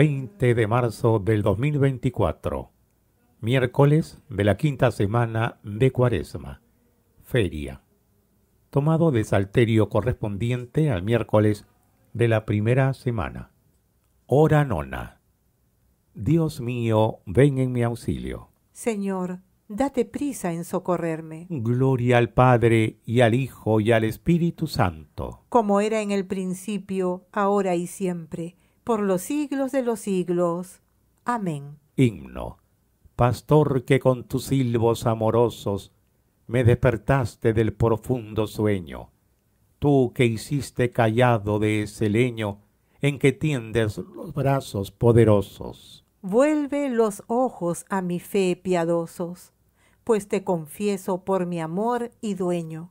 20 de marzo del 2024, miércoles de la quinta semana de Cuaresma, feria, tomado de salterio correspondiente al miércoles de la primera semana. Hora nona. Dios mío, ven en mi auxilio. Señor, date prisa en socorrerme. Gloria al Padre y al Hijo y al Espíritu Santo. Como era en el principio, ahora y siempre por los siglos de los siglos. Amén. Himno. Pastor que con tus silbos amorosos me despertaste del profundo sueño, tú que hiciste callado de ese leño en que tiendes los brazos poderosos. Vuelve los ojos a mi fe piadosos, pues te confieso por mi amor y dueño,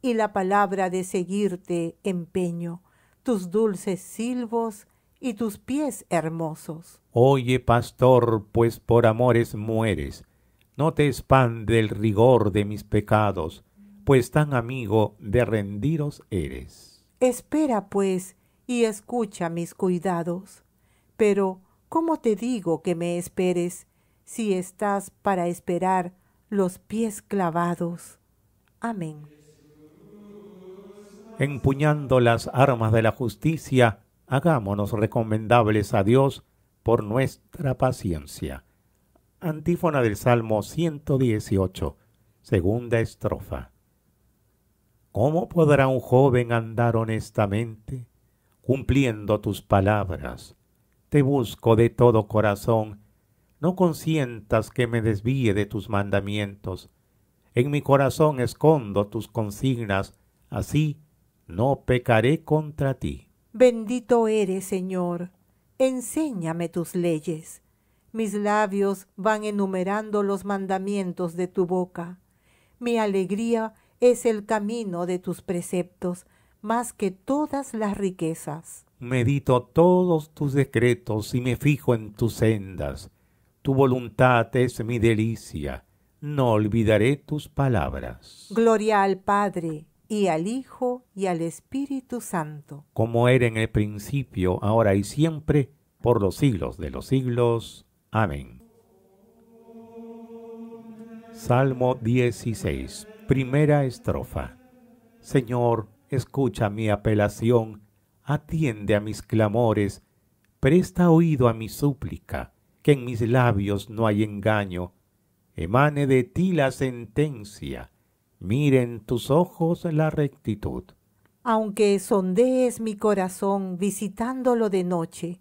y la palabra de seguirte empeño, tus dulces silbos y tus pies hermosos. Oye, pastor, pues por amores mueres. No te expande el rigor de mis pecados, pues tan amigo de rendiros eres. Espera, pues, y escucha mis cuidados. Pero, ¿cómo te digo que me esperes si estás para esperar los pies clavados? Amén. Empuñando las armas de la justicia, hagámonos recomendables a Dios por nuestra paciencia. Antífona del Salmo 118, segunda estrofa. ¿Cómo podrá un joven andar honestamente? Cumpliendo tus palabras. Te busco de todo corazón. No consientas que me desvíe de tus mandamientos. En mi corazón escondo tus consignas, así no pecaré contra ti. Bendito eres, Señor. Enséñame tus leyes. Mis labios van enumerando los mandamientos de tu boca. Mi alegría es el camino de tus preceptos, más que todas las riquezas. Medito todos tus decretos y me fijo en tus sendas. Tu voluntad es mi delicia. No olvidaré tus palabras. Gloria al Padre y al Hijo y al Espíritu Santo. Como era en el principio, ahora y siempre, por los siglos de los siglos. Amén. Salmo 16, primera estrofa. Señor, escucha mi apelación, atiende a mis clamores, presta oído a mi súplica, que en mis labios no hay engaño. Emane de ti la sentencia miren tus ojos la rectitud. Aunque sondees mi corazón visitándolo de noche,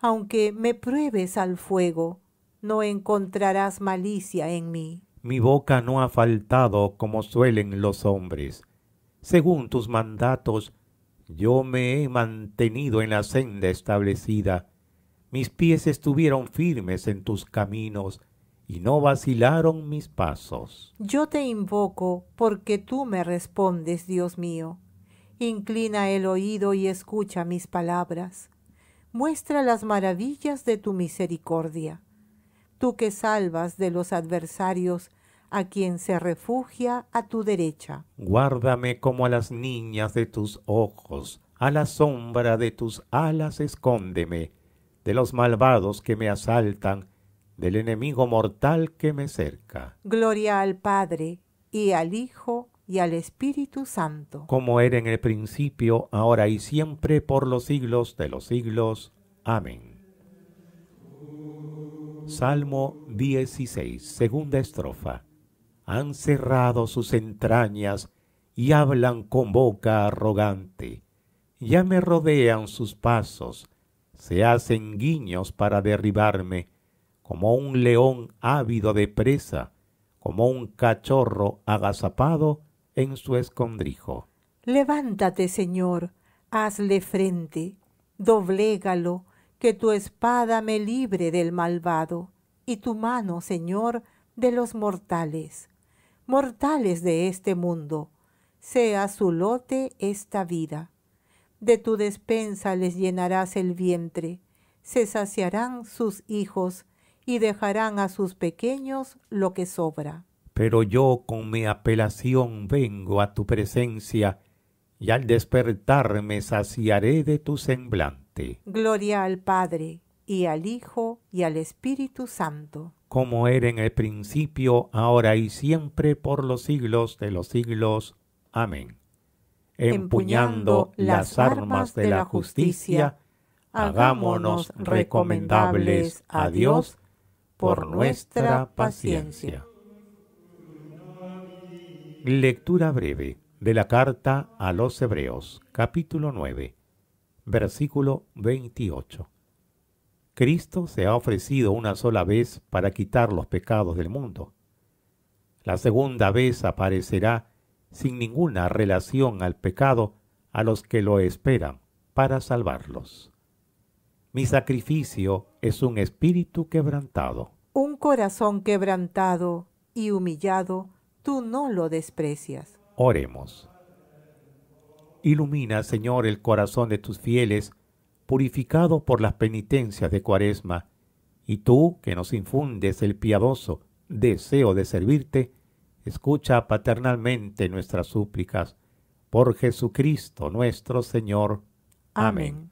aunque me pruebes al fuego, no encontrarás malicia en mí. Mi boca no ha faltado como suelen los hombres. Según tus mandatos, yo me he mantenido en la senda establecida. Mis pies estuvieron firmes en tus caminos y no vacilaron mis pasos. Yo te invoco porque tú me respondes, Dios mío. Inclina el oído y escucha mis palabras. Muestra las maravillas de tu misericordia. Tú que salvas de los adversarios a quien se refugia a tu derecha. Guárdame como a las niñas de tus ojos, a la sombra de tus alas escóndeme, de los malvados que me asaltan del enemigo mortal que me cerca. Gloria al Padre, y al Hijo, y al Espíritu Santo. Como era en el principio, ahora y siempre, por los siglos de los siglos. Amén. Salmo 16, segunda estrofa. Han cerrado sus entrañas y hablan con boca arrogante. Ya me rodean sus pasos, se hacen guiños para derribarme como un león ávido de presa, como un cachorro agazapado en su escondrijo. Levántate, Señor, hazle frente, doblégalo, que tu espada me libre del malvado, y tu mano, Señor, de los mortales, mortales de este mundo, sea su lote esta vida. De tu despensa les llenarás el vientre, se saciarán sus hijos y dejarán a sus pequeños lo que sobra. Pero yo con mi apelación vengo a tu presencia, y al despertarme saciaré de tu semblante. Gloria al Padre, y al Hijo, y al Espíritu Santo. Como era en el principio, ahora y siempre, por los siglos de los siglos. Amén. Empuñando, Empuñando las armas de la justicia, hagámonos recomendables a Dios por nuestra paciencia. Lectura breve de la carta a los Hebreos, capítulo 9, versículo 28. Cristo se ha ofrecido una sola vez para quitar los pecados del mundo. La segunda vez aparecerá sin ninguna relación al pecado a los que lo esperan para salvarlos. Mi sacrificio es un espíritu quebrantado. Un corazón quebrantado y humillado, tú no lo desprecias. Oremos. Ilumina, Señor, el corazón de tus fieles, purificado por las penitencias de Cuaresma, y tú, que nos infundes el piadoso deseo de servirte, escucha paternalmente nuestras súplicas. Por Jesucristo nuestro Señor. Amén